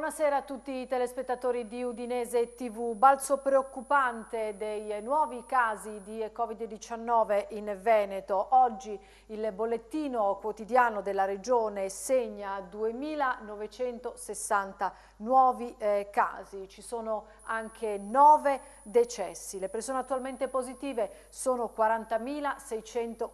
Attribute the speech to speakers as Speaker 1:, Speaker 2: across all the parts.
Speaker 1: Buonasera a tutti i telespettatori di Udinese TV. Balzo preoccupante dei nuovi casi di Covid-19 in Veneto. Oggi il bollettino quotidiano della regione segna 2.960 nuovi eh, casi, ci sono anche 9 decessi. Le persone attualmente positive sono 40.648,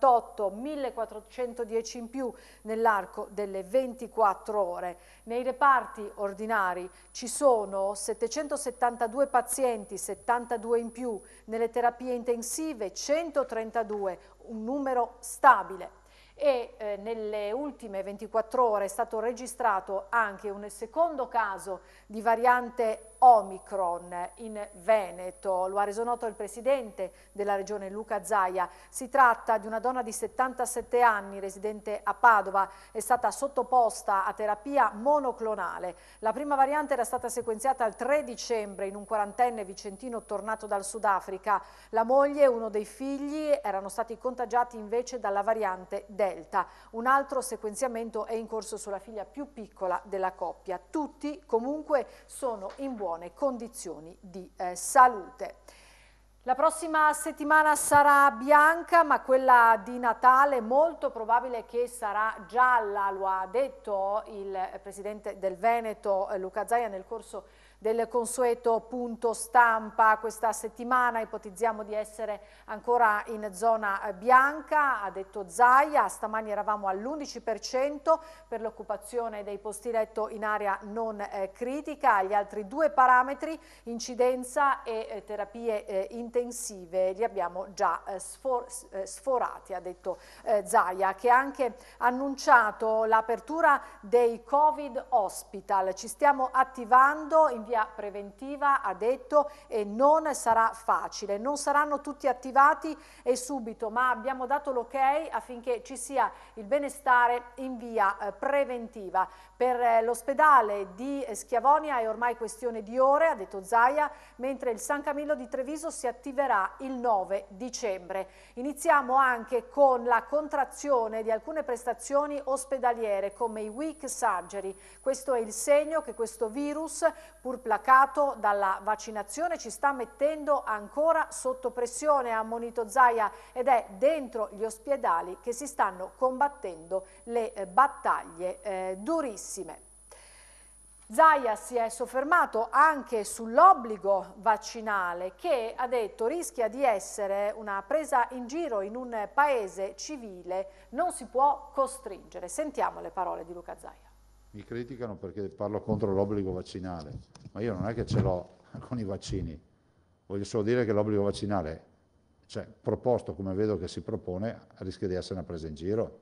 Speaker 1: 1.410 in più nell'arco delle 24 ore. Nei reparti ordinari ci sono 772 pazienti, 72 in più, nelle terapie intensive 132, un numero stabile e eh, nelle ultime 24 ore è stato registrato anche un secondo caso di variante Omicron in Veneto. Lo ha reso noto il presidente della regione Luca Zaia. Si tratta di una donna di 77 anni residente a Padova. È stata sottoposta a terapia monoclonale. La prima variante era stata sequenziata il 3 dicembre in un quarantenne vicentino tornato dal Sudafrica. La moglie e uno dei figli erano stati contagiati invece dalla variante Delta. Un altro sequenziamento è in corso sulla figlia più piccola della coppia. Tutti comunque sono in buona buone condizioni di eh, salute. La prossima settimana sarà bianca, ma quella di Natale molto probabile che sarà gialla, lo ha detto il Presidente del Veneto eh, Luca Zaia nel corso di del consueto punto stampa questa settimana, ipotizziamo di essere ancora in zona eh, bianca, ha detto Zaia, stamani eravamo all'11% per l'occupazione dei posti letto in area non eh, critica, gli altri due parametri, incidenza e eh, terapie eh, intensive, li abbiamo già eh, sfor eh, sforati, ha detto Zaia, che ha anche annunciato l'apertura dei Covid Hospital, ci stiamo attivando in custodia preventiva ha detto e non sarà facile, non saranno tutti attivati e subito, ma abbiamo dato l'ok affinché ci sia il benestare in via eh, preventiva. Per eh, l'ospedale di eh, Schiavonia è ormai questione di ore, ha detto Zaia, mentre il San Camillo di Treviso si attiverà il 9 dicembre. Iniziamo anche con la contrazione di alcune prestazioni ospedaliere come i weak surgery. Questo è il segno che questo virus, pur placato dalla vaccinazione, ci sta mettendo ancora sotto pressione, ha ammonito Zaia, ed è dentro gli ospedali che si stanno combattendo le eh, battaglie eh, durissime altissime. Zaia si è soffermato anche sull'obbligo vaccinale che, ha detto, rischia di essere una presa in giro in un paese civile, non si può costringere. Sentiamo le parole di Luca Zaia.
Speaker 2: Mi criticano perché parlo contro l'obbligo vaccinale, ma io non è che ce l'ho con i vaccini. Voglio solo dire che l'obbligo vaccinale, cioè, proposto come vedo che si propone, rischia di essere una presa in giro.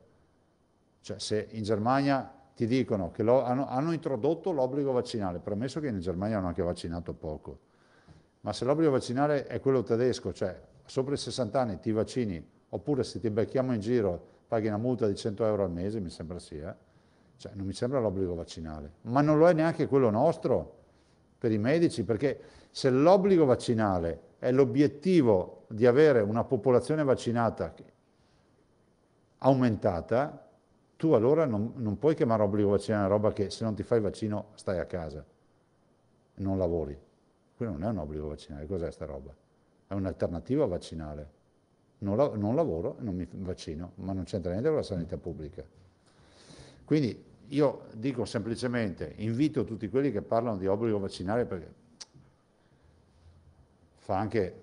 Speaker 2: Cioè, se in Germania ti dicono che lo, hanno, hanno introdotto l'obbligo vaccinale, premesso che in Germania hanno anche vaccinato poco, ma se l'obbligo vaccinale è quello tedesco, cioè sopra i 60 anni ti vaccini, oppure se ti becchiamo in giro paghi una multa di 100 euro al mese, mi sembra sia, cioè non mi sembra l'obbligo vaccinale, ma non lo è neanche quello nostro per i medici, perché se l'obbligo vaccinale è l'obiettivo di avere una popolazione vaccinata aumentata, tu allora non, non puoi chiamare obbligo vaccinale una roba che se non ti fai il vaccino stai a casa, non lavori. Quello non è un obbligo vaccinale, cos'è sta roba? È un'alternativa vaccinale. Non, la, non lavoro e non mi vaccino, ma non c'entra niente con la sanità pubblica. Quindi io dico semplicemente, invito tutti quelli che parlano di obbligo vaccinale perché fa anche,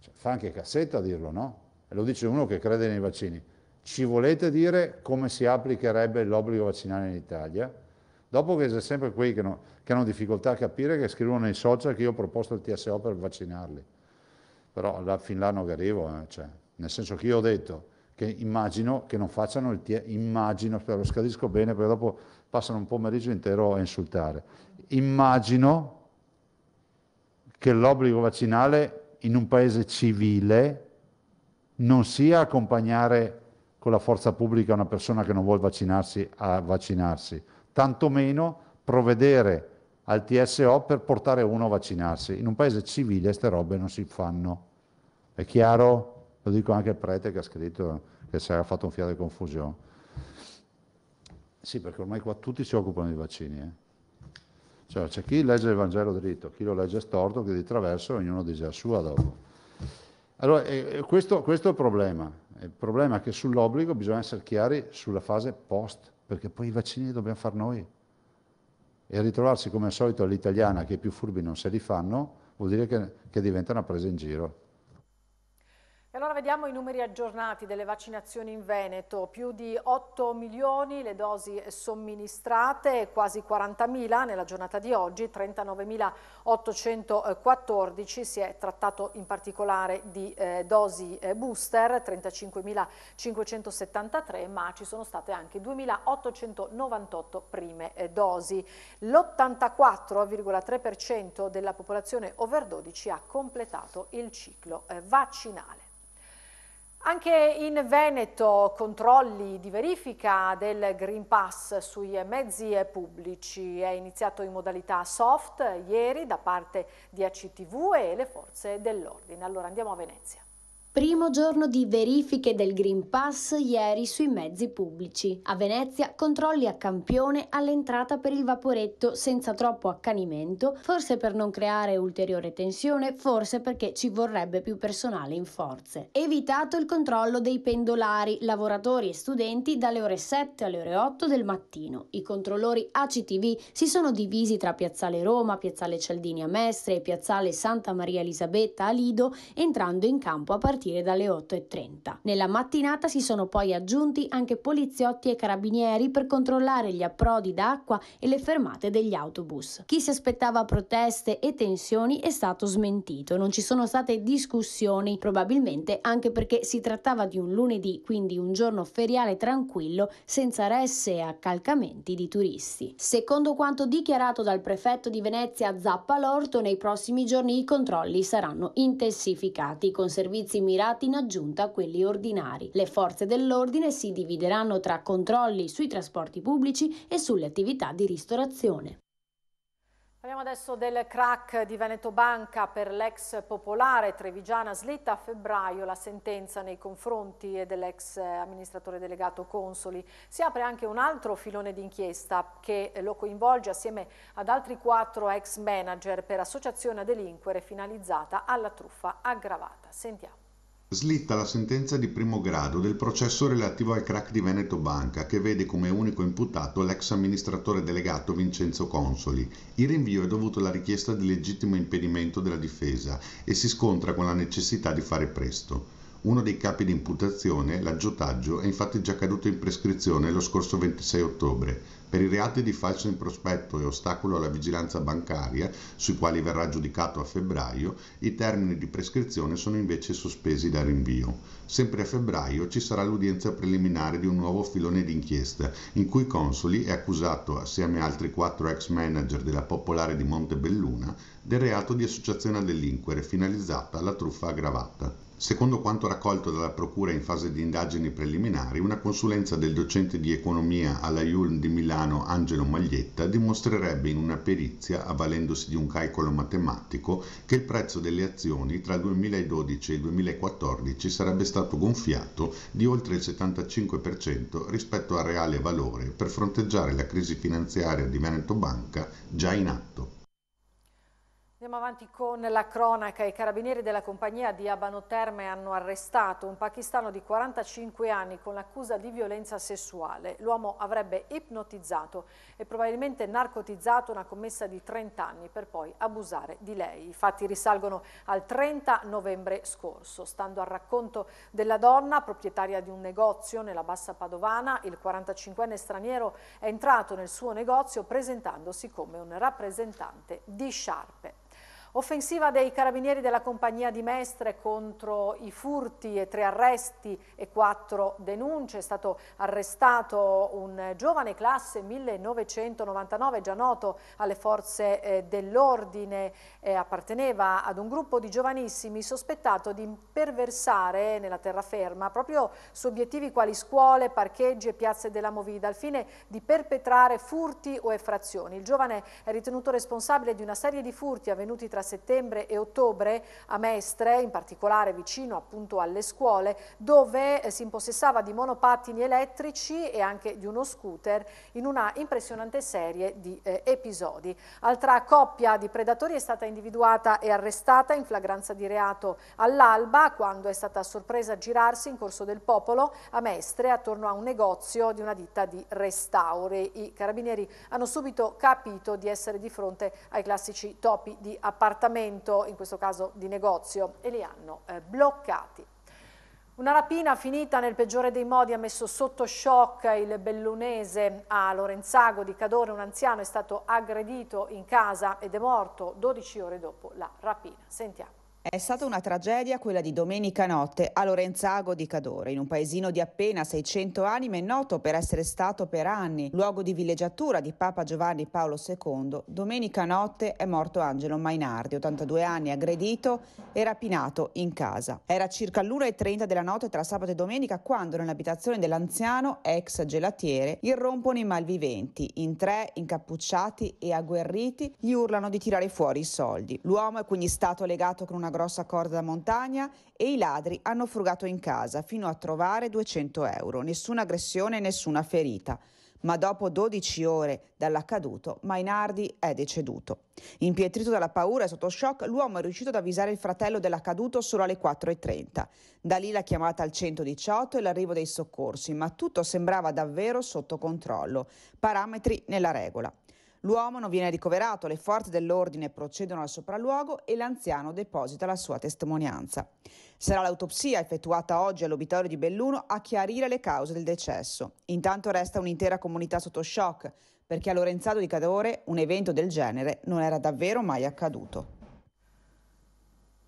Speaker 2: cioè, fa anche cassetta a dirlo, no? E lo dice uno che crede nei vaccini ci volete dire come si applicherebbe l'obbligo vaccinale in Italia? Dopo che c'è sempre quelli che, no, che, hanno difficoltà a capire che scrivono nei social che io ho proposto il TSO per vaccinarli. Però là, fin là non arrivo, eh, cioè. nel senso che io ho detto che immagino che non facciano il TSO, immagino, lo scadisco bene perché dopo passano un pomeriggio intero a insultare, immagino che l'obbligo vaccinale in un paese civile non sia accompagnare con la forza pubblica una persona che non vuole vaccinarsi a vaccinarsi, tantomeno provvedere al TSO per portare uno a vaccinarsi. In un paese civile queste robe non si fanno. È chiaro? Lo dico anche al prete che ha scritto che si era fatto un fiato di confusione. Sì, perché ormai qua tutti si occupano di vaccini. Eh? Cioè, c'è chi legge il Vangelo dritto, chi lo legge storto, chi di traverso, ognuno dice la sua dopo. Allora, eh, eh questo, questo è il problema. Il problema è che sull'obbligo bisogna essere chiari sulla fase post, perché poi i vaccini li dobbiamo fare noi. E ritrovarsi come al solito all'italiana che i più furbi non se li fanno, vuol dire che, che diventa una presa in giro.
Speaker 1: E allora vediamo i numeri aggiornati delle vaccinazioni in Veneto, più di 8 milioni le dosi somministrate, quasi 40 mila nella giornata di oggi, 39 mila 814. si è trattato in particolare di eh, dosi eh, booster, 35.573, ma ci sono state anche 2.898 prime eh, dosi. L'84,3% della popolazione over 12 ha completato il ciclo eh, vaccinale. Anche in Veneto controlli di verifica del Green Pass sui mezzi pubblici. È iniziato in modalità soft ieri da parte di ACTV e le forze dell'ordine. Allora andiamo a Venezia.
Speaker 3: Primo giorno di verifiche del Green Pass ieri sui mezzi pubblici. A Venezia controlli a campione all'entrata per il vaporetto senza troppo accanimento, forse per non creare ulteriore tensione, forse perché ci vorrebbe più personale in forze. Evitato il controllo dei pendolari, lavoratori e studenti dalle ore 7 alle ore 8 del mattino. I controllori ACTV si sono divisi tra Piazzale Roma, Piazzale Cialdini a Mestre e Piazzale Santa Maria Elisabetta a Lido, entrando in campo a partire partire dalle 8.30. Nella mattinata si sono poi aggiunti anche poliziotti e carabinieri per controllare gli approdi d'acqua e le fermate degli autobus. Chi si aspettava proteste e tensioni è stato smentito, non ci sono state discussioni, probabilmente anche perché si trattava di un lunedì, quindi un giorno feriale tranquillo senza resse e accalcamenti di turisti. Secondo quanto dichiarato dal prefetto di Venezia Zappalorto, nei prossimi giorni i controlli saranno intensificati con servizi militari mirati in aggiunta a quelli ordinari. Le forze dell'ordine si divideranno tra controlli sui trasporti pubblici e sulle attività di ristorazione.
Speaker 1: Parliamo adesso del crack di Veneto Banca per l'ex popolare Trevigiana Slitta. A febbraio la sentenza nei confronti dell'ex amministratore delegato Consoli. Si apre anche un altro filone d'inchiesta che lo coinvolge assieme ad altri quattro ex manager per associazione a delinquere finalizzata alla truffa aggravata. Sentiamo.
Speaker 4: Slitta la sentenza di primo grado del processo relativo al crack di Veneto Banca, che vede come unico imputato l'ex amministratore delegato Vincenzo Consoli. Il rinvio è dovuto alla richiesta di legittimo impedimento della difesa e si scontra con la necessità di fare presto. Uno dei capi di imputazione, l'aggiotaggio, è infatti già caduto in prescrizione lo scorso 26 ottobre per i reati di falso in prospetto e ostacolo alla vigilanza bancaria, sui quali verrà giudicato a febbraio, i termini di prescrizione sono invece sospesi da rinvio. Sempre a febbraio ci sarà l'udienza preliminare di un nuovo filone d'inchiesta, in cui Consoli è accusato, assieme a altri quattro ex manager della Popolare di Montebelluna, del reato di associazione a delinquere finalizzata alla truffa aggravata. Secondo quanto raccolto dalla Procura in fase di indagini preliminari, una consulenza del docente di economia alla IUL di Milano Angelo Maglietta dimostrerebbe in una perizia, avvalendosi di un calcolo matematico, che il prezzo delle azioni tra il 2012 e il 2014 sarebbe stato gonfiato di oltre il 75% rispetto al reale valore per fronteggiare la crisi finanziaria di Veneto Banca già in atto.
Speaker 1: Andiamo avanti con la cronaca. I carabinieri della compagnia di Abano Terme hanno arrestato un pakistano di 45 anni con l'accusa di violenza sessuale. L'uomo avrebbe ipnotizzato e probabilmente narcotizzato una commessa di 30 anni per poi abusare di lei. I fatti risalgono al 30 novembre scorso. Stando al racconto della donna, proprietaria di un negozio nella Bassa Padovana, il 45enne straniero è entrato nel suo negozio presentandosi come un rappresentante di sciarpe. Offensiva dei carabinieri della compagnia di Mestre contro i furti e tre arresti e quattro denunce. È stato arrestato un giovane classe 1999, già noto alle forze eh, dell'ordine, eh, apparteneva ad un gruppo di giovanissimi sospettato di imperversare nella terraferma proprio su obiettivi quali scuole, parcheggi e piazze della Movida al fine di perpetrare furti o effrazioni. Il giovane è ritenuto responsabile di una serie di furti avvenuti tra settembre e ottobre a Mestre, in particolare vicino appunto alle scuole, dove eh, si impossessava di monopattini elettrici e anche di uno scooter in una impressionante serie di eh, episodi. Altra coppia di predatori è stata individuata e arrestata in flagranza di reato all'alba quando è stata sorpresa a girarsi in Corso del Popolo a Mestre attorno a un negozio di una ditta di restauri. I carabinieri hanno subito capito di essere di fronte ai classici topi di apparato appartamento, in questo caso di negozio, e li hanno eh, bloccati. Una rapina finita nel peggiore dei modi ha messo sotto shock il bellunese a Lorenzago di Cadore. Un anziano è stato aggredito in casa ed è morto 12 ore dopo la rapina. Sentiamo.
Speaker 5: È stata una tragedia quella di domenica notte a Lorenzago di Cadore, in un paesino di appena 600 anime noto per essere stato per anni luogo di villeggiatura di Papa Giovanni Paolo II. Domenica notte è morto Angelo Mainardi, 82 anni, aggredito e rapinato in casa. Era circa l'1.30 della notte tra sabato e domenica quando nell'abitazione dell'anziano, ex gelatiere, irrompono i malviventi. In tre, incappucciati e agguerriti, gli urlano di tirare fuori i soldi. L'uomo è quindi stato legato con una grossa corda da montagna e i ladri hanno frugato in casa fino a trovare 200 euro. Nessuna aggressione, nessuna ferita. Ma dopo 12 ore dall'accaduto, Mainardi è deceduto. Impietrito dalla paura e sotto shock, l'uomo è riuscito ad avvisare il fratello dell'accaduto solo alle 4.30. Da lì la chiamata al 118 e l'arrivo dei soccorsi, ma tutto sembrava davvero sotto controllo. Parametri nella regola. L'uomo non viene ricoverato, le forze dell'ordine procedono al sopralluogo e l'anziano deposita la sua testimonianza. Sarà l'autopsia effettuata oggi all'obitorio di Belluno a chiarire le cause del decesso. Intanto resta un'intera comunità sotto shock perché a Lorenzado di Cadore un evento del genere non era davvero mai accaduto.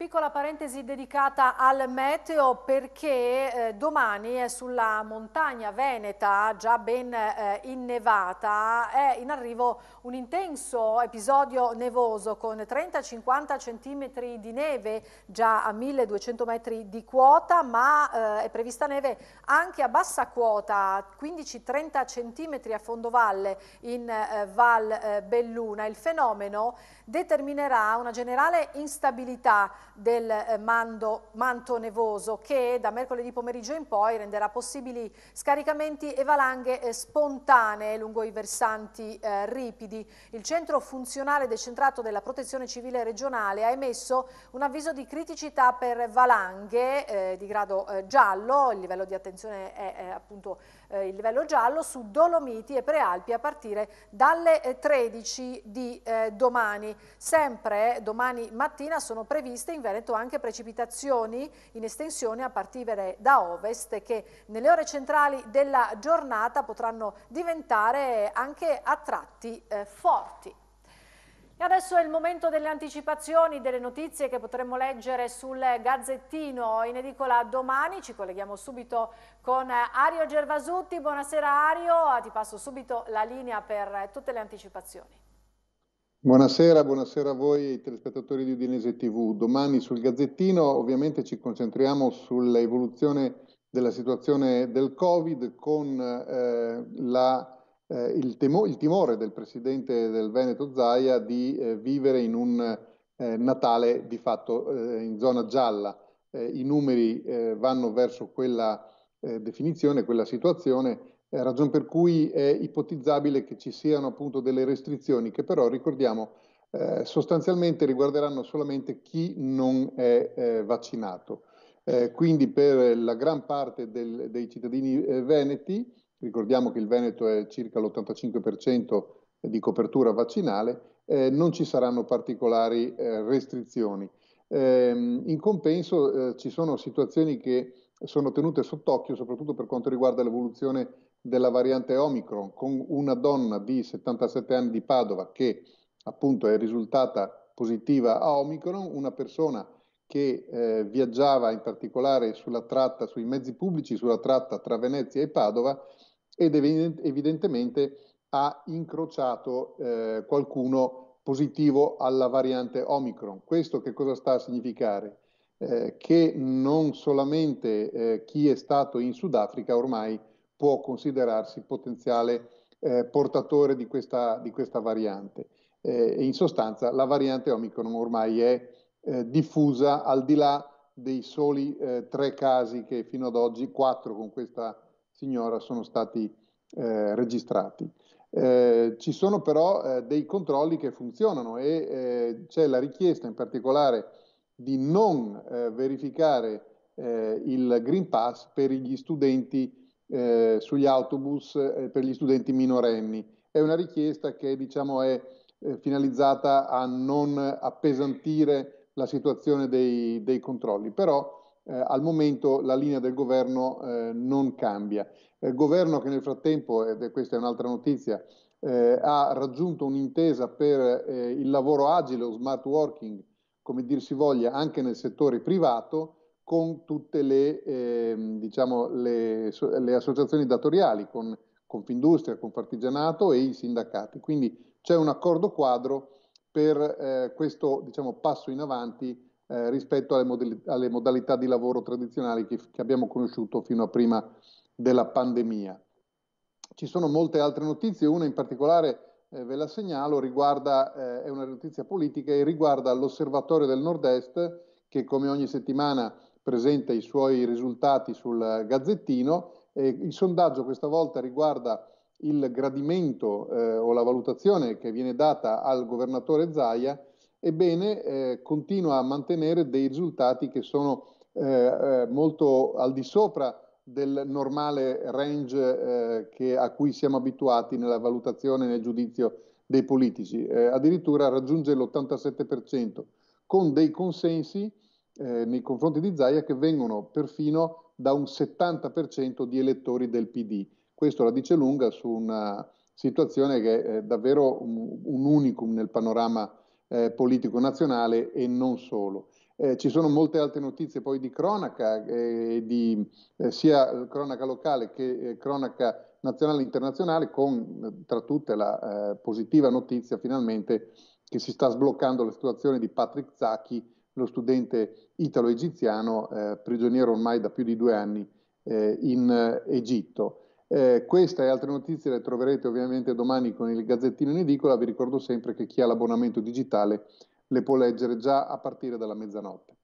Speaker 1: Piccola parentesi dedicata al meteo perché eh, domani è sulla montagna veneta già ben eh, innevata è in arrivo un intenso episodio nevoso con 30-50 cm di neve già a 1200 metri di quota ma eh, è prevista neve anche a bassa quota 15-30 cm a fondovalle in eh, Val eh, Belluna. Il fenomeno determinerà una generale instabilità del eh, mando, manto nevoso che da mercoledì pomeriggio in poi renderà possibili scaricamenti e valanghe eh, spontanee lungo i versanti eh, ripidi. Il centro funzionale decentrato della protezione civile regionale ha emesso un avviso di criticità per valanghe eh, di grado eh, giallo, il livello di attenzione è, è appunto eh, il livello giallo, su Dolomiti e Prealpi a partire dalle 13 di domani. Sempre domani mattina sono previste invece Veneto anche precipitazioni in estensione a partire da ovest che nelle ore centrali della giornata potranno diventare anche a tratti eh, forti. E adesso è il momento delle anticipazioni, delle notizie che potremmo leggere sul Gazzettino in edicola domani. Ci colleghiamo subito con Ario Gervasutti. Buonasera Ario, ah, ti passo subito la linea per tutte le anticipazioni.
Speaker 6: Buonasera, buonasera a voi telespettatori di Udinese TV. Domani sul Gazzettino ovviamente ci concentriamo sull'evoluzione della situazione del Covid con eh, la, eh, il, temo- il, timore del presidente del Veneto Zaia di eh, vivere in un eh, Natale di fatto eh, in zona gialla. Eh, I numeri vanno verso quella definizione, quella situazione eh, ragion per cui è ipotizzabile che ci siano appunto delle restrizioni che però, ricordiamo, eh, sostanzialmente riguarderanno solamente chi non è eh, vaccinato. Eh, quindi per la gran parte del, dei cittadini eh, veneti, ricordiamo che il Veneto è circa l'85% di copertura vaccinale, eh, non ci saranno particolari restrizioni. Ehm, in compenso ci sono situazioni che sono tenute sott'occhio soprattutto per quanto riguarda l'evoluzione della variante Omicron con una donna di 77 anni di Padova che appunto è risultata positiva a Omicron, una persona che eh, viaggiava in particolare sulla tratta, sui mezzi pubblici, sulla tratta tra Venezia e Padova ed evident- evidentemente ha incrociato eh, qualcuno positivo alla variante Omicron. Questo che cosa sta a significare? Eh, che non solamente eh, chi è stato in Sudafrica ormai può considerarsi potenziale eh, portatore di questa, di questa variante. Eh, in sostanza la variante Omicron ormai è eh, diffusa al di là dei soli eh, tre casi che fino ad oggi, quattro con questa signora, sono stati eh, registrati. Eh, ci sono però dei controlli che funzionano e c'è la richiesta in particolare di non verificare il Green Pass per gli studenti eh, sugli autobus eh, per gli studenti minorenni. È una richiesta che diciamo, è eh, finalizzata a non appesantire la situazione dei, dei controlli, però eh, al momento la linea del governo eh, non cambia. Il eh, governo che nel frattempo, ed è, questa è un'altra notizia, ha raggiunto un'intesa per il lavoro agile o smart working, come dir si voglia, anche nel settore privato, con tutte le, eh, diciamo, le, le, associazioni datoriali, con Confindustria, Confartigianato e i sindacati. Quindi c'è un accordo quadro per eh, questo diciamo, passo in avanti eh, rispetto alle, modelli, alle, modalità di lavoro tradizionali che, che, abbiamo conosciuto fino a prima della pandemia. Ci sono molte altre notizie, una in particolare eh, ve la segnalo, riguarda, eh, è una notizia politica e riguarda l'osservatorio del nord-est che come ogni settimana presenta i suoi risultati sul Gazzettino. E il sondaggio questa volta riguarda il gradimento eh, o la valutazione che viene data al governatore Zaia, ebbene eh, continua a mantenere dei risultati che sono eh, eh, molto al di sopra del normale range eh, che, a cui siamo abituati nella valutazione e nel giudizio dei politici. addirittura raggiunge l'87% con dei consensi eh, nei confronti di Zaia che vengono perfino da un 70% di elettori del PD. Questo la dice lunga su una situazione che è davvero un, un unicum nel panorama eh, politico nazionale e non solo. Eh, ci sono molte altre notizie poi di cronaca, eh, di, eh, sia cronaca locale che eh, cronaca nazionale e internazionale, con tra tutte la positiva notizia finalmente che si sta sbloccando la situazione di Patrick Zacchi, lo studente italo-egiziano eh, prigioniero ormai da più di due anni eh, in eh, Egitto. Eh, questa e altre notizie le troverete ovviamente domani con il Gazzettino in edicola. Vi ricordo sempre che chi ha l'abbonamento digitale le può leggere già a partire dalla mezzanotte.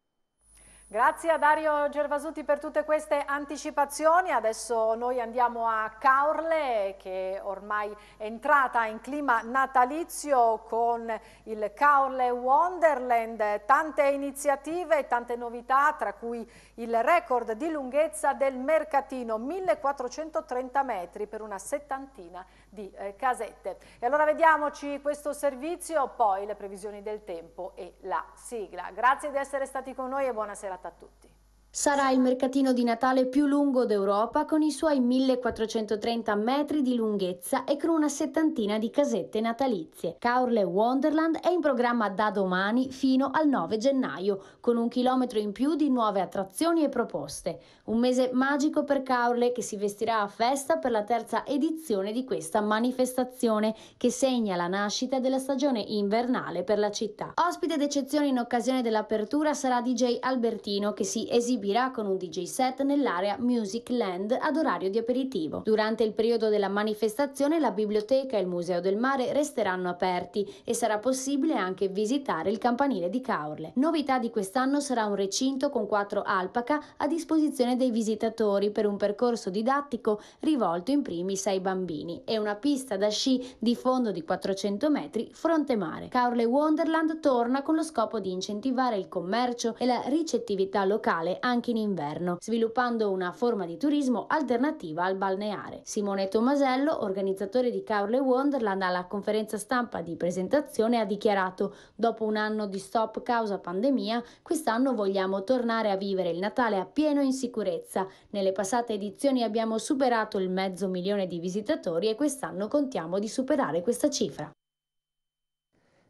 Speaker 1: Grazie a Dario Gervasuti per tutte queste anticipazioni, adesso noi andiamo a Caorle che ormai è entrata in clima natalizio con il Caorle Wonderland, tante iniziative, e tante novità tra cui il record di lunghezza del mercatino, 1430 metri per una settantina di eh, casette. E allora vediamoci questo servizio, poi le previsioni del tempo e la sigla. Grazie di essere stati con noi e buonasera dedicata a tutti.
Speaker 3: Sarà il mercatino di Natale più lungo d'Europa con i suoi 1430 metri di lunghezza e con una settantina di casette natalizie. Caorle Wonderland è in programma da domani fino al 9 gennaio, con un chilometro in più di nuove attrazioni e proposte. Un mese magico per Caorle che si vestirà a festa per la terza edizione di questa manifestazione che segna la nascita della stagione invernale per la città. Ospite d'eccezione in occasione dell'apertura sarà DJ Albertino che si esibirà proseguirà con un DJ set nell'area Music Land ad orario di aperitivo. Durante il periodo della manifestazione la biblioteca e il Museo del Mare resteranno aperti e sarà possibile anche visitare il campanile di Caorle. Novità di quest'anno sarà un recinto con quattro alpaca a disposizione dei visitatori per un percorso didattico rivolto in primis ai bambini e una pista da sci di fondo di 400 metri fronte mare. Caorle Wonderland torna con lo scopo di incentivare il commercio e la ricettività locale anche in inverno, sviluppando una forma di turismo alternativa al balneare. Simone Tomasello, organizzatore di Carle Wonderland, alla conferenza stampa di presentazione ha dichiarato dopo un anno di stop causa pandemia, quest'anno vogliamo tornare a vivere il Natale a pieno in sicurezza. Nelle passate edizioni abbiamo superato il mezzo milione di visitatori e quest'anno contiamo di superare questa cifra.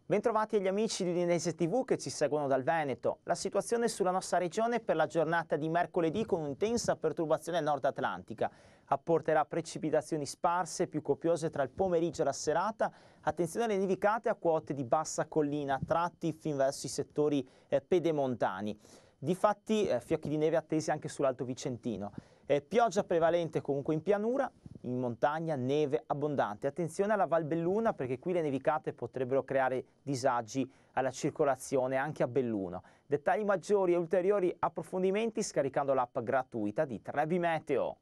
Speaker 2: Bentrovati
Speaker 1: agli amici di Udinese TV che ci seguono dal Veneto. La situazione sulla nostra regione per la giornata di mercoledì con un'intensa perturbazione nord atlantica. Apporterà precipitazioni sparse e più copiose tra il pomeriggio e la serata. Attenzione alle nevicate a quote di bassa collina, tratti fin verso i settori eh, pedemontani. Difatti eh, fiocchi di neve attesi anche sull'Alto Vicentino. Eh, pioggia prevalente comunque in pianura, in montagna neve abbondante. Attenzione alla Valbelluna perché qui le nevicate potrebbero creare disagi alla circolazione anche a Belluno. Dettagli maggiori e ulteriori approfondimenti scaricando l'app gratuita di Trebi Meteo.